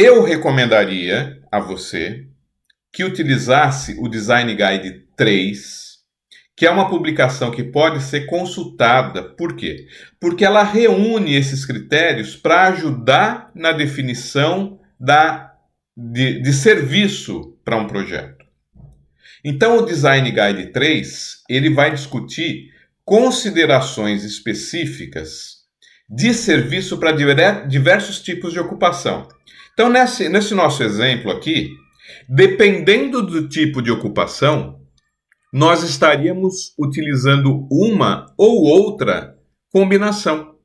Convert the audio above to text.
Eu recomendaria a você que utilizasse o Design Guide 3, que é uma publicação que pode ser consultada. Por quê? Porque ela reúne esses critérios para ajudar na definição da, de, de serviço para um projeto. Então, o Design Guide 3 ele vai discutir considerações específicas de serviço para diversos tipos de ocupação. Então, nesse, nesse nosso exemplo aqui, dependendo do tipo de ocupação, nós estaríamos utilizando uma ou outra combinação.